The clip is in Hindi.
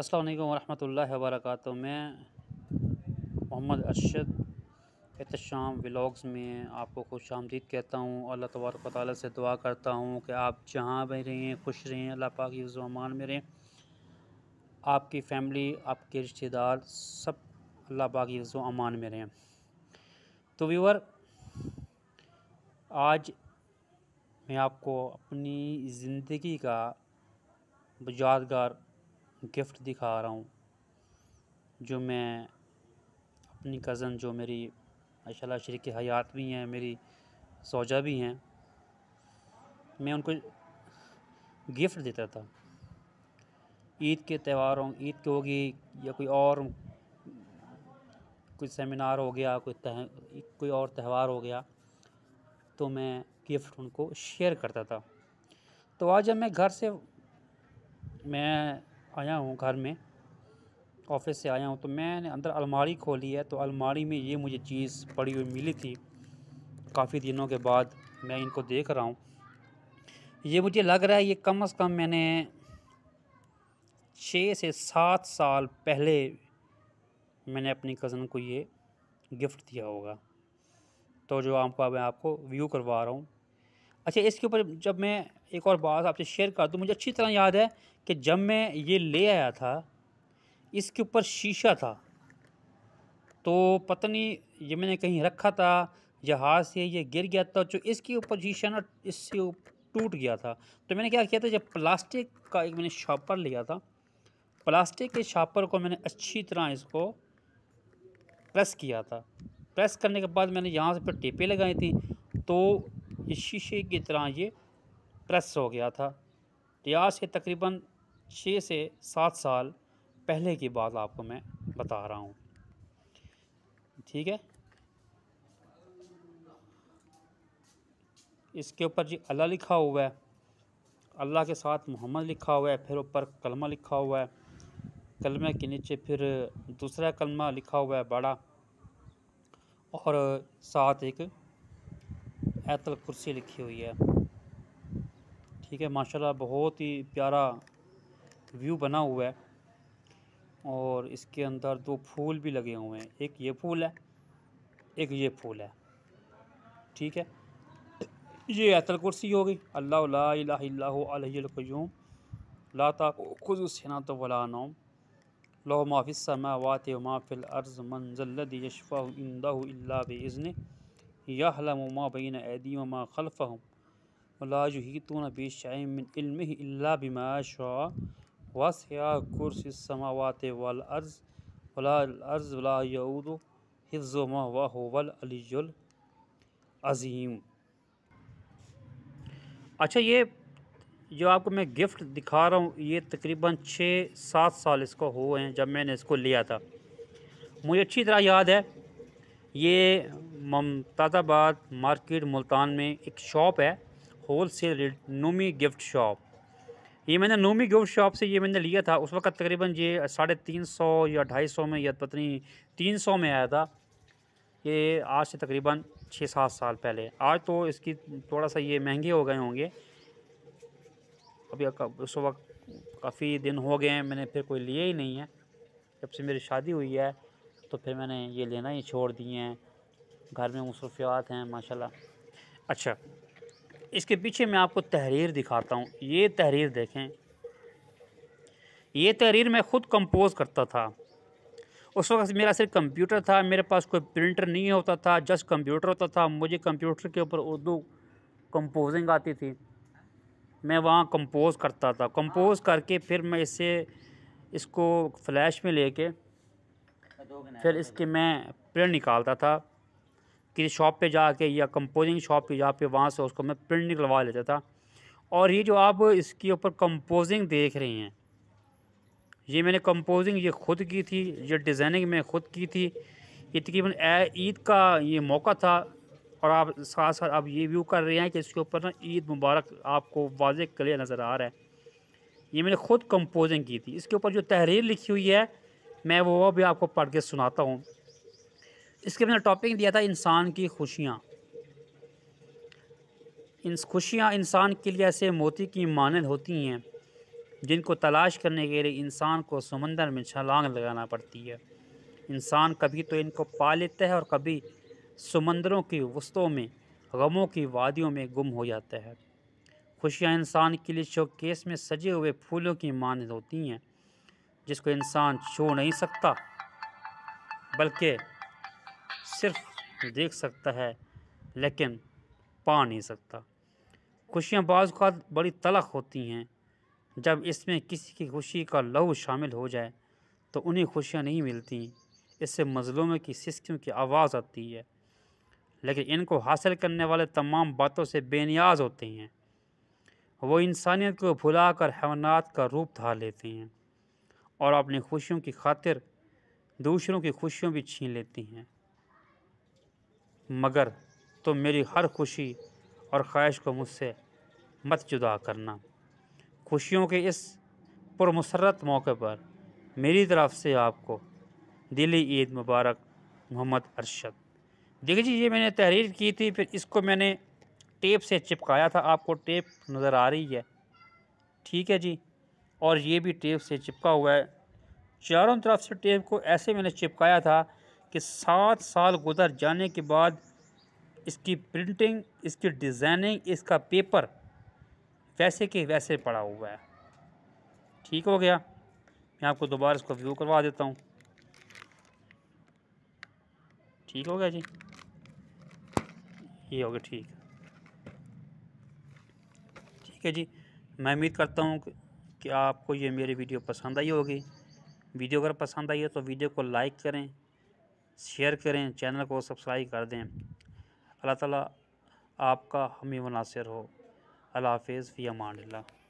अस्सलाम वालेकुम वर्क मैं मोहम्मद अरशद एहतम व्लाग्स में आपको खुश आमदीद कहता हूँ अल्लाह तबारक ताली से दुआ करता हूँ कि आप जहाँ भी रहें खुश रहें अल्लाह पाक यूज़मान में रहें आपकी फ़ैमिली आपके रिश्तेदार सब अल्लाह पाक यूज़मान में रहें तो व्यूवर आज मैं आपको अपनी ज़िंदगी का यादगार गिफ़्ट दिखा रहा हूँ जो मैं अपनी कज़न जो मेरी माशा शरीक हयात भी हैं मेरी सौजा भी हैं मैं उनको गिफ़्ट देता था ईद के त्यौहारों ईद की होगी या कोई और कोई सेमिनार हो गया कोई तह कोई और त्यौहार हो गया तो मैं गिफ़्ट उनको शेयर करता था तो आज जब मैं घर से मैं आया हूँ घर में ऑफिस से आया हूँ तो मैंने अंदर अलमारी खोली है तो अलमारी में ये मुझे चीज़ पड़ी हुई मिली थी काफ़ी दिनों के बाद मैं इनको देख रहा हूँ ये मुझे लग रहा है ये कम अज़ कम मैंने छः से सात साल पहले मैंने अपनी कज़न को ये गिफ़्ट दिया होगा तो जो आपको मैं आपको व्यू करवा रहा हूँ अच्छा इसके ऊपर जब मैं एक और बात आपसे शेयर कर दूँ मुझे अच्छी तरह याद है कि जब मैं ये ले आया था इसके ऊपर शीशा था तो पता नहीं ये मैंने कहीं रखा था जहाज हाथ से ये गिर गया था जो इसके ऊपर शीशा ना इससे टूट गया था तो मैंने क्या किया था जब प्लास्टिक का एक मैंने शापर लिया था प्लास्टिक के शापर को मैंने अच्छी तरह इसको प्रेस किया था प्रेस करने के बाद मैंने यहाँ से फिर टेपें लगाई थी तो ये शीशे की तरह ये प्रेस हो गया था रियाज से तकरीबन छः से सात साल पहले की बात आपको मैं बता रहा हूँ ठीक है इसके ऊपर जी अल्लाह लिखा हुआ है अल्लाह के साथ मोहम्मद लिखा हुआ है फिर ऊपर कलमा लिखा हुआ है कलमे के नीचे फिर दूसरा कलमा लिखा हुआ है बड़ा और साथ एक ऐतल कुर्सी लिखी हुई है ठीक है माशाल्लाह बहुत ही प्यारा व्यू बना हुआ है और इसके अंदर दो फूल भी लगे हुए हैं एक ये फूल है एक ये फूल है ठीक है ये ऐतल कुर्सी हो गई अल्लाह लाकयूम ला खुदना तो वलाना लो माफ़िल समा वात माफ़िल अर्ज़ मंजल्लद यशफ़ा इंदा बज़न यामा बिन ऐदी वमा खलफ़ लाज ही तो बिशामिन बिमा शाह वस या कुर्स समावत वल अर्ज़ वला अर्ज़ वला वाह वल अज़ीम अच्छा ये जो आपको मैं गिफ्ट दिखा रहा हूँ ये तकरीबन छः सात साल इसको हुए हैं जब मैंने इसको लिया था मुझे अच्छी तरह याद है ये मुमताज़ाबाद मार्केट मुल्तान में एक शॉप है wholesale rate Noomi gift shop ये मैंने नूमी गिफ्ट शॉप से ये मैंने लिया था उस वक्त तकरीबन ये साढ़े तीन सौ या ढाई सौ में या पत्नी तीन सौ में आया था ये आज से तकरीबन छः सात साल पहले आज तो इसकी थोड़ा सा ये महंगे हो गए होंगे अभी उस वक्त काफ़ी दिन हो गए हैं मैंने फिर कोई लिए ही नहीं है जब से मेरी शादी हुई है तो फिर मैंने ये लेना ही छोड़ दिए हैं घर में मसरूफियात हैं माशा अच्छा इसके पीछे मैं आपको तहरीर दिखाता हूँ ये तहरीर देखें ये तहरीर मैं ख़ुद कंपोज़ करता था उस वक्त मेरा सिर्फ कंप्यूटर था मेरे पास कोई प्रिंटर नहीं होता था जस्ट कंप्यूटर होता था मुझे कंप्यूटर के ऊपर उर्दू कंपोजिंग आती थी मैं वहाँ कंपोज़ करता था कंपोज़ करके फिर मैं इसे इसको फ्लैश में लेके फिर इसके मैं प्रिंट निकालता था किसी शॉप पे जाके या कंपोजिंग शॉप पे जाके वहाँ से उसको मैं प्रिंट निकलवा लेता था और ये जो आप इसके ऊपर कंपोजिंग देख रहे हैं ये मैंने कंपोजिंग ये खुद की थी ये डिज़ाइनिंग मैं खुद की थी ये तकरीबन ईद का ये मौका था और आप साथ साथ आप ये व्यू कर रहे हैं कि इसके ऊपर ना ईद मुबारक आपको वाज क्लियर नज़र आ रहा है ये मैंने खुद कंपोजिंग की थी इसके ऊपर जो तहरीर लिखी हुई है मैं वो भी आपको पढ़ के सुनाता हूँ इसके मैंने टॉपिक दिया था इंसान की खुशियाँ इन खुशियाँ इंसान के लिए ऐसे मोती की मानद होती हैं जिनको तलाश करने के लिए इंसान को समंदर में छलांग लगाना पड़ती है इंसान कभी तो इनको पा लेता है और कभी समंदरों की वस्तुओं में गमों की वादियों में गुम हो जाता है खुशियाँ इंसान के लिए शोकेस में सजे हुए फूलों की मानद होती हैं जिसको इंसान छू नहीं सकता बल्कि सिर्फ देख सकता है लेकिन पा नहीं सकता खुशियाँ बाज़ बड़ी तलख होती हैं जब इसमें किसी की खुशी का लहू शामिल हो जाए तो उन्हें खुशियाँ नहीं मिलती इससे मज़लूमों की सिस्कियों की आवाज़ आती है लेकिन इनको हासिल करने वाले तमाम बातों से बेनियाज होते हैं वो इंसानियत को भुला कर हैवानात का रूप धार लेते हैं और अपनी खुशियों की खातिर दूसरों की खुशियों भी छीन लेती हैं मगर तुम तो मेरी हर खुशी और ख्वाहिश को मुझसे मत जुदा करना खुशियों के इस पुरमसरत मौके पर मेरी तरफ़ से आपको दिली ईद मुबारक मोहम्मद अरशद देखिए जी ये मैंने तहरीर की थी फिर इसको मैंने टेप से चिपकाया था आपको टेप नज़र आ रही है ठीक है जी और ये भी टेप से चिपका हुआ है चारों तरफ से टेप को ऐसे मैंने चिपकाया था कि सात साल गुजर जाने के बाद इसकी प्रिंटिंग इसकी डिज़ाइनिंग इसका पेपर वैसे के वैसे पड़ा हुआ है ठीक हो गया मैं आपको दोबारा इसको व्यू करवा देता हूँ ठीक हो गया जी ये हो गया ठीक ठीक है जी मैं उम्मीद करता हूँ कि आपको ये मेरी वीडियो पसंद आई होगी वीडियो अगर पसंद आई हो तो वीडियो को लाइक करें शेयर करें चैनल को सब्सक्राइब कर दें अल्लाह ताला आपका हमी मुनासर हो अल्लाह हाफिज़ फ़ी अमान